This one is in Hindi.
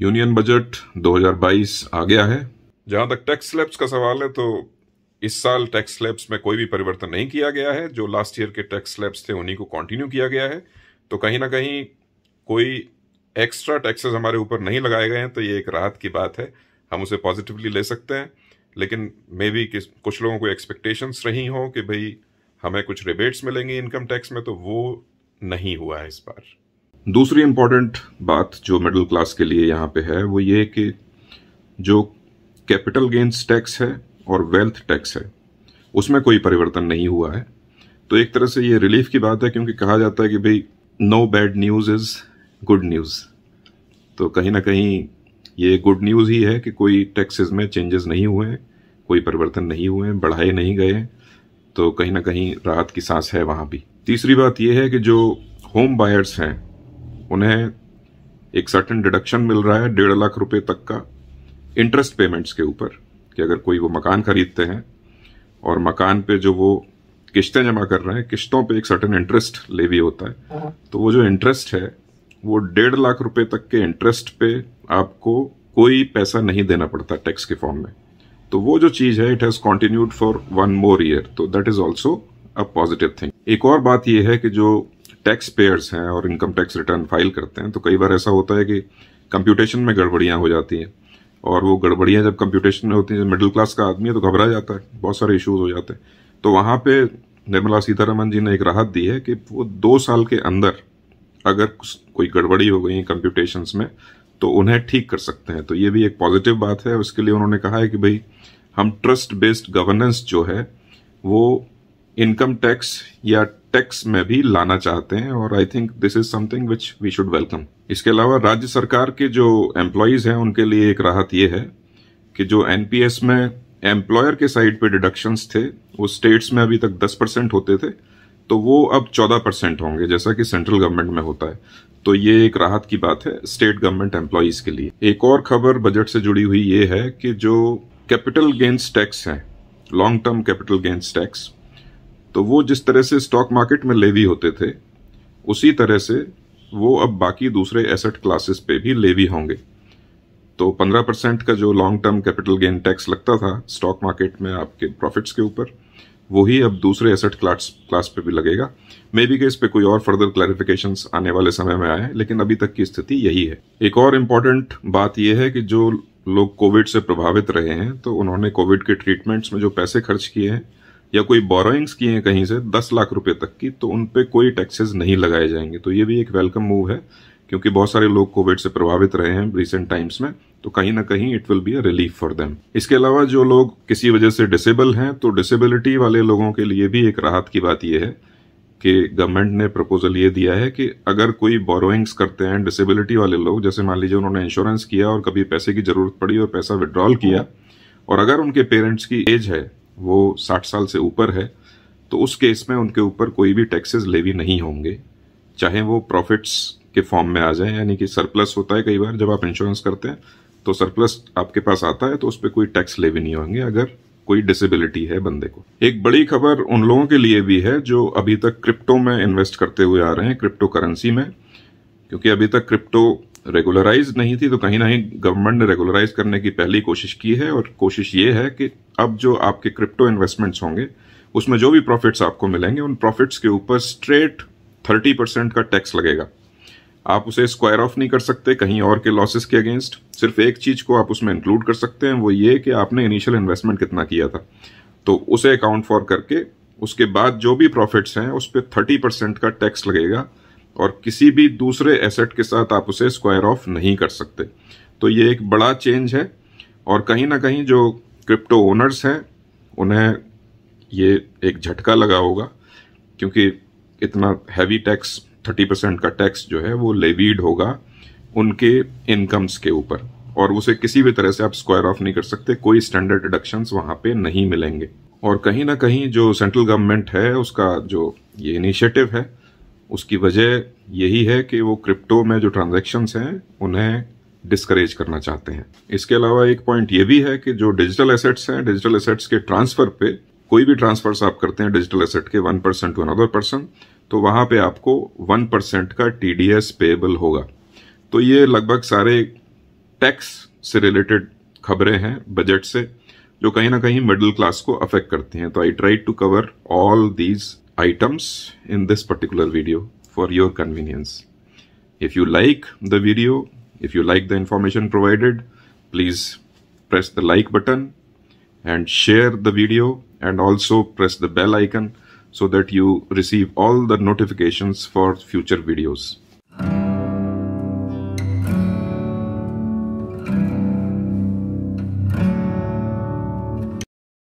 यूनियन बजट 2022 आ गया है जहां तक टैक्स स्लैब्स का सवाल है तो इस साल टैक्स स्लैब्स में कोई भी परिवर्तन नहीं किया गया है जो लास्ट ईयर के टैक्स स्लैब्स थे उन्हीं को कंटिन्यू किया गया है तो कहीं ना कहीं कोई एक्स्ट्रा टैक्सेस हमारे ऊपर नहीं लगाए गए हैं तो ये एक राहत की बात है हम उसे पॉजिटिवली ले सकते हैं लेकिन मे बी कुछ लोगों को एक्सपेक्टेशंस रही हों कि भाई हमें कुछ रिबेट्स मिलेंगे इनकम टैक्स में तो वो नहीं हुआ है इस बार दूसरी इम्पॉर्टेंट बात जो मिडिल क्लास के लिए यहाँ पे है वो ये कि जो कैपिटल गेंस टैक्स है और वेल्थ टैक्स है उसमें कोई परिवर्तन नहीं हुआ है तो एक तरह से ये रिलीफ की बात है क्योंकि कहा जाता है कि भाई no bad news is good news तो कहीं ना कहीं ये गुड न्यूज़ ही है कि कोई टैक्सेस में चेंजेस नहीं हुए हैं कोई परिवर्तन नहीं हुए बढ़ाए नहीं गए तो कहीं ना कहीं राहत की सांस है वहाँ भी तीसरी बात यह है कि जो होम बायर्स हैं उन्हें एक सर्टन डिडक्शन मिल रहा है डेढ़ लाख रुपए तक का इंटरेस्ट पेमेंट्स के ऊपर कि अगर कोई वो मकान खरीदते हैं और मकान पे जो वो किश्तें जमा कर रहे हैं किश्तों पे एक सर्टन इंटरेस्ट लेवी होता है हाँ। तो वो जो इंटरेस्ट है वो डेढ़ लाख रुपए तक के इंटरेस्ट पे आपको कोई पैसा नहीं देना पड़ता टैक्स के फॉर्म में तो वो जो चीज है it has continued for one more year तो that is also a positive thing एक और बात यह है कि जो टैक्स पेयर्स हैं और इनकम टैक्स रिटर्न फाइल करते हैं तो कई बार ऐसा होता है कि कंप्यूटेशन में गड़बड़ियाँ हो जाती हैं और वो गड़बड़ियाँ जब कंप्यूटेशन में होती हैं मिडिल क्लास का आदमी है तो घबरा जाता है बहुत सारे इश्यूज हो जाते हैं तो वहाँ पे निर्मला सीतारमन जी ने एक राहत दी है कि वो दो साल के अंदर अगर कोई गड़बड़ी हो गई कंप्यूटेशन में तो उन्हें ठीक कर सकते हैं तो ये भी एक पॉजिटिव बात है उसके लिए उन्होंने कहा है कि भाई हम ट्रस्ट बेस्ड गवर्नेंस जो है वो इनकम टैक्स या टैक्स में भी लाना चाहते हैं और I think this is something which we should welcome इसके अलावा राज्य सरकार के जो एम्प्लॉयज हैं उनके लिए एक राहत ये है कि जो एनपीएस में एम्प्लॉयर के साइड पे डिडक्शंस थे वो स्टेट्स में अभी तक 10 परसेंट होते थे तो वो अब 14 परसेंट होंगे जैसा कि सेंट्रल गवर्नमेंट में होता है तो ये एक राहत की बात है स्टेट गवर्नमेंट एम्प्लॉयज के लिए एक और खबर बजट से जुड़ी हुई ये है कि जो कैपिटल गेंस टैक्स है long term capital gains tax तो वो जिस तरह से स्टॉक मार्केट में लेवी होते थे उसी तरह से वो अब बाकी दूसरे एसेट क्लासेस पे भी लेवी होंगे तो 15 परसेंट का जो long term capital gain tax लगता था स्टॉक मार्केट में आपके प्रॉफिट्स के ऊपर वही अब दूसरे एसेट क्लास क्लास पे भी लगेगा मे बी के इस पे कोई और फर्दर क्लैरिफिकेशन आने वाले समय में आए लेकिन अभी तक की स्थिति यही है एक और इम्पॉर्टेंट बात यह है कि जो लोग कोविड से प्रभावित रहे हैं तो उन्होंने कोविड के ट्रीटमेंट्स में जो पैसे खर्च किए हैं या कोई बोरोइंग्स की हैं कहीं से दस लाख रुपए तक की तो उन पे कोई टैक्सेस नहीं लगाए जाएंगे तो ये भी एक वेलकम मूव है क्योंकि बहुत सारे लोग कोविड से प्रभावित रहे हैं रिसेंट टाइम्स में तो कहीं ना कहीं it will be a relief for them इसके अलावा जो लोग किसी वजह से डिसेबल हैं तो डिसेबिलिटी वाले लोगों के लिए भी एक राहत की बात यह है कि गवर्नमेंट ने प्रपोजल ये दिया है कि अगर कोई बोरोइंग्स करते हैं डिसेबिलिटी वाले लोग जैसे मान लीजिए उन्होंने इंश्योरेंस किया और कभी पैसे की जरूरत पड़ी और पैसा विड्रॉल किया और अगर उनके पेरेंट्स की एज है वो 60 साल से ऊपर है तो उस केस में उनके ऊपर कोई भी टैक्सेस लेवी नहीं होंगे चाहे वो प्रॉफिट्स के फॉर्म में आ जाए यानी कि सरप्लस होता है कई बार जब आप इंश्योरेंस करते हैं तो सरप्लस आपके पास आता है तो उस पर कोई टैक्स लेवी नहीं होंगे अगर कोई डिसेबिलिटी है बंदे को एक बड़ी खबर उन लोगों के लिए भी है जो अभी तक क्रिप्टो में इन्वेस्ट करते हुए आ रहे हैं क्रिप्टो करेंसी में क्योंकि अभी तक क्रिप्टो रेगुलराइज नहीं थी तो कहीं ना कहीं गवर्नमेंट ने रेगुलराइज करने की पहली कोशिश की है और कोशिश ये है कि अब जो आपके क्रिप्टो इन्वेस्टमेंट्स होंगे उसमें जो भी प्रॉफिट्स आपको मिलेंगे उन प्रॉफिट्स के ऊपर स्ट्रेट थर्टी परसेंट का टैक्स लगेगा आप उसे स्क्वायर ऑफ नहीं कर सकते कहीं और के लॉसेस के अगेंस्ट सिर्फ एक चीज को आप उसमें इंक्लूड कर सकते हैं वो ये कि आपने इनिशियल इन्वेस्टमेंट कितना किया था तो उसे अकाउंट फॉर करके उसके बाद जो भी प्रॉफिट्स हैं उस पर थर्टी परसेंट का टैक्स लगेगा और किसी भी दूसरे एसेट के साथ आप उसे स्क्वायर ऑफ नहीं कर सकते तो ये एक बड़ा चेंज है और कहीं ना कहीं जो क्रिप्टो ओनर्स हैं उन्हें ये एक झटका लगा होगा क्योंकि इतना हैवी टैक्स थर्टी परसेंट का टैक्स जो है वो लेवीड होगा उनके इनकम्स के ऊपर और उसे किसी भी तरह से आप स्क्वायर ऑफ नहीं कर सकते कोई स्टैंडर्ड डिडक्शन वहाँ पे नहीं मिलेंगे और कहीं ना कहीं जो सेंट्रल गवर्नमेंट है उसका जो ये इनिशिएटिव है उसकी वजह यही है कि वो क्रिप्टो में जो ट्रांजेक्शन्स हैं उन्हें डिस्करेज करना चाहते हैं इसके अलावा एक पॉइंट ये भी है कि जो डिजिटल एसेट्स हैं डिजिटल एसेट्स के ट्रांसफर पे कोई भी ट्रांसफर्स आप करते हैं डिजिटल एसेट के one percent to another person तो वहां पे आपको वन परसेंट का टी डी एस होगा तो ये लगभग सारे टैक्स से रिलेटेड खबरें हैं बजट से जो कहीं ना कहीं मिडिल क्लास को अफेक्ट करती हैं तो I try to cover all these items in this particular video for your convenience. If you like the video, if you like the information provided, please press the like button and share the video and also press the bell icon so that you receive all the notifications for future videos.